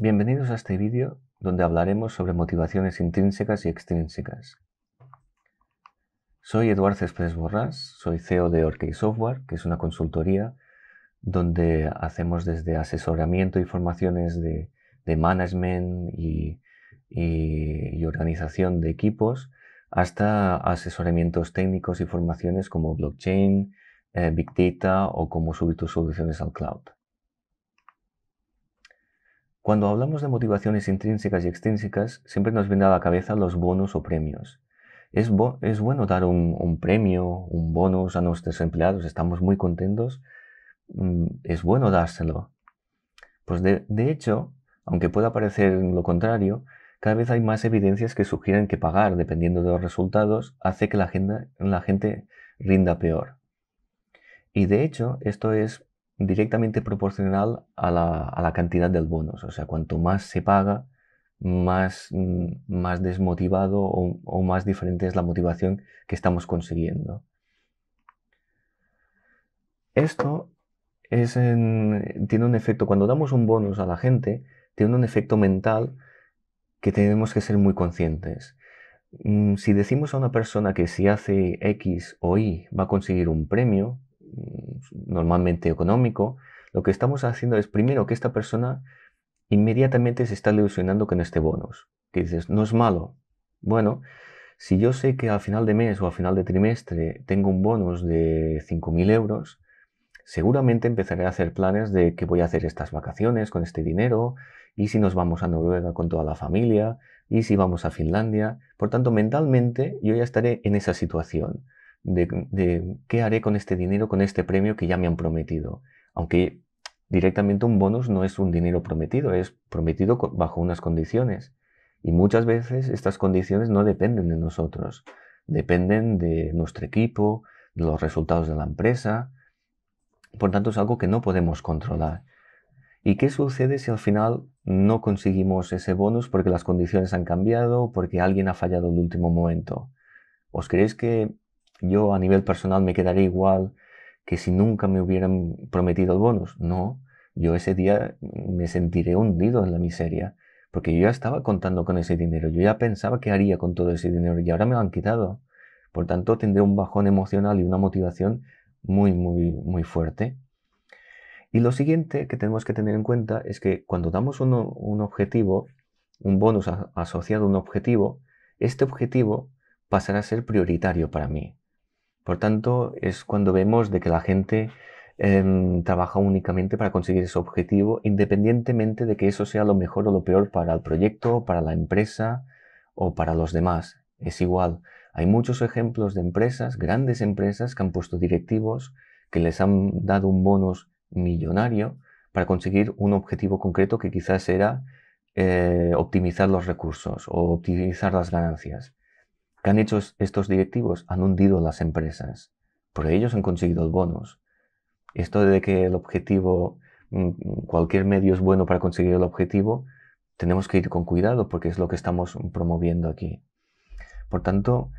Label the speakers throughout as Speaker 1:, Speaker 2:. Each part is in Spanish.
Speaker 1: Bienvenidos a este vídeo donde hablaremos sobre motivaciones intrínsecas y extrínsecas. Soy Eduardo Céspedes Borrás, soy CEO de Orkey Software, que es una consultoría donde hacemos desde asesoramiento y formaciones de, management y, organización de equipos hasta asesoramientos técnicos y formaciones como blockchain, eh, big data o cómo subir tus soluciones al cloud. Cuando hablamos de motivaciones intrínsecas y extrínsecas, siempre nos viene a la cabeza los bonos o premios. Es, bueno dar un, premio, un bonus a nuestros empleados, estamos muy contentos, mm, es bueno dárselo. Pues de, hecho, aunque pueda parecer lo contrario, cada vez hay más evidencias que sugieren que pagar, dependiendo de los resultados, hace que la gente rinda peor. Y de hecho, esto es directamente proporcional a la, cantidad del bonus. O sea, cuanto más se paga, más, mm, más desmotivado o, más diferente es la motivación que estamos consiguiendo. Esto tiene un efecto, cuando damos un bonus a la gente, tiene un efecto mental que tenemos que ser muy conscientes. Mm, si decimos a una persona que si hace X o Y va a conseguir un premio, Mm, normalmente económico, lo que estamos haciendo es primero que esta persona inmediatamente se está ilusionando con este bonus. Que dices, no es malo. Bueno, si yo sé que al final de mes o al final de trimestre tengo un bonus de 5.000 euros, seguramente empezaré a hacer planes de que voy a hacer estas vacaciones con este dinero, y si nos vamos a Noruega con toda la familia, y si vamos a Finlandia. Por tanto, mentalmente yo ya estaré en esa situación de, qué haré con este dinero, con este premio que ya me han prometido. Aunque directamente un bonus no es un dinero prometido, es prometido bajo unas condiciones. Y muchas veces estas condiciones no dependen de nosotros, dependen de nuestro equipo, de los resultados de la empresa. Por tanto, es algo que no podemos controlar. ¿Y qué sucede si al final no conseguimos ese bonus porque las condiciones han cambiado, porque alguien ha fallado en el último momento? ¿Os creéis que yo a nivel personal me quedaría igual que si nunca me hubieran prometido el bonus. No, yo ese día me sentiré hundido en la miseria, porque yo ya estaba contando con ese dinero, yo ya pensaba qué haría con todo ese dinero y ahora me lo han quitado. Por tanto, tendré un bajón emocional y una motivación muy, muy, muy fuerte. Y lo siguiente que tenemos que tener en cuenta es que cuando damos un objetivo, un bonus asociado a un objetivo, este objetivo pasará a ser prioritario para mí. Por tanto, es cuando vemos de que la gente em, trabaja únicamente para conseguir ese objetivo, independientemente de que eso sea lo mejor o lo peor para el proyecto, para la empresa o para los demás. Es igual. Hay muchos ejemplos de empresas, grandes empresas, que han puesto directivos que les han dado un bonus millonario para conseguir un objetivo concreto que quizás era eh, optimizar los recursos o optimizar las ganancias han hecho estos directivos? Han hundido las empresas, por ellos han conseguido bonos. Esto de que el objetivo, mm, mm, cualquier medio es bueno para conseguir el objetivo, tenemos que ir con cuidado porque es lo que estamos promoviendo aquí. Por tanto,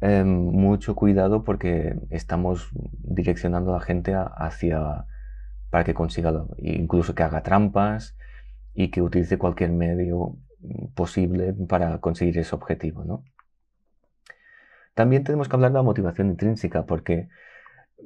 Speaker 1: em, mucho cuidado porque estamos direccionando a la gente hacia para que consiga, incluso que haga trampas y que utilice cualquier medio mm, posible para conseguir ese objetivo, ¿no? También tenemos que hablar de la motivación intrínseca, porque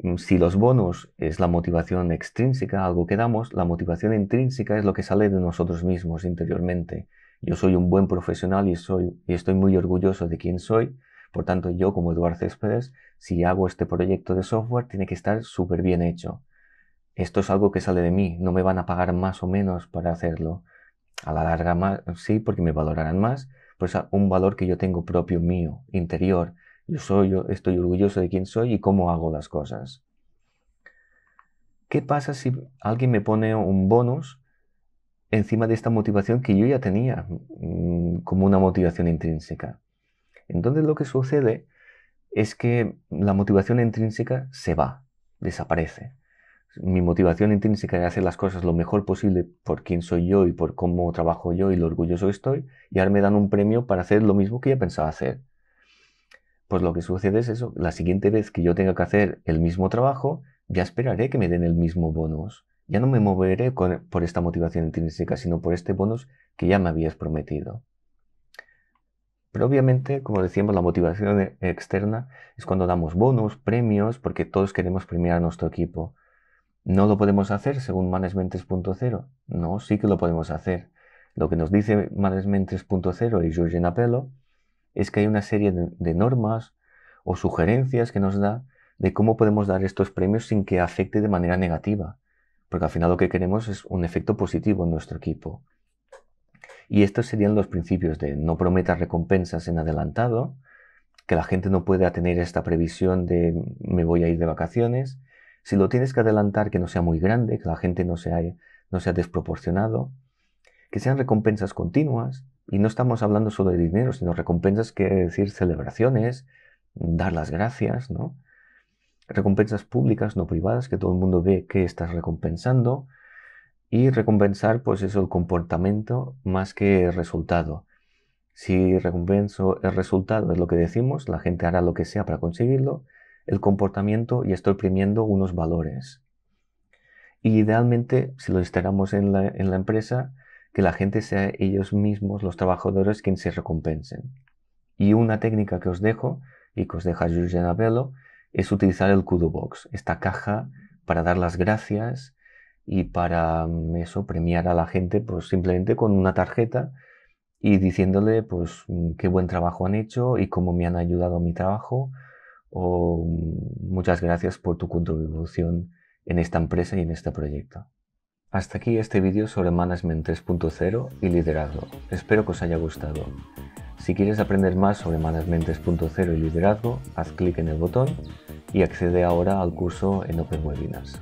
Speaker 1: mm, si los bonos es la motivación extrínseca, algo que damos, la motivación intrínseca es lo que sale de nosotros mismos interiormente. Yo soy un buen profesional y, soy, y estoy muy orgulloso de quién soy. Por tanto, yo como Eduardo Céspedes, si hago este proyecto de software, tiene que estar súper bien hecho. Esto es algo que sale de mí, no me van a pagar más o menos para hacerlo. A la larga más, sí, porque me valorarán más, Pues un valor que yo tengo propio mío, interior, yo soy, yo estoy orgulloso de quién soy y cómo hago las cosas. ¿Qué pasa si alguien me pone un bonus encima de esta motivación que yo ya tenía mm, como una motivación intrínseca? Entonces lo que sucede es que la motivación intrínseca se va, desaparece. Mi motivación intrínseca de hacer las cosas lo mejor posible por quién soy yo y por cómo trabajo yo y lo orgulloso estoy, y ahora me dan un premio para hacer lo mismo que ya pensaba hacer pues lo que sucede es eso. La siguiente vez que yo tenga que hacer el mismo trabajo, ya esperaré que me den el mismo bonus. Ya no me moveré por esta motivación intrínseca, sino por este bonus que ya me habías prometido. Pero obviamente, como decíamos, la motivación externa es cuando damos bonos, premios, porque todos queremos premiar a nuestro equipo. ¿No lo podemos hacer según Management 3.0? No, sí que lo podemos hacer. Lo que nos dice Management 3.0 y Jorge Apelo es que hay una serie de, normas o sugerencias que nos da de cómo podemos dar estos premios sin que afecte de manera negativa, porque al final lo que queremos es un efecto positivo en nuestro equipo. Y estos serían los principios de no prometas recompensas en adelantado, que la gente no pueda tener esta previsión de me voy a ir de vacaciones. Si lo tienes que adelantar, que no sea muy grande, que la gente no sea, no sea desproporcionado. Que sean recompensas continuas, y no estamos hablando solo de dinero, sino recompensas que decir celebraciones, dar las gracias, ¿no? Recompensas públicas, no privadas, que todo el mundo ve que estás recompensando. Y recompensar, pues eso, el comportamiento más que el resultado. Si recompenso el resultado, es lo que decimos, la gente hará lo que sea para conseguirlo, el comportamiento y estoy oprimiendo unos valores. Y idealmente, si lo instalamos en la, en la empresa, que la gente sea ellos mismos, los trabajadores, quienes se recompensen. Y una técnica que os dejo y que os deja Julian Abello es utilizar el Kudo Box, esta caja para dar las gracias y para mm, eso premiar a la gente pues simplemente con una tarjeta y diciéndole pues mm, qué buen trabajo han hecho y cómo me han ayudado a mi trabajo o mm, muchas gracias por tu contribución en esta empresa y en este proyecto. Hasta aquí este vídeo sobre Management 3.0 y liderazgo. Espero que os haya gustado. Si quieres aprender más sobre Management 3.0 y liderazgo, haz clic en el botón y accede ahora al curso en Open Webinars.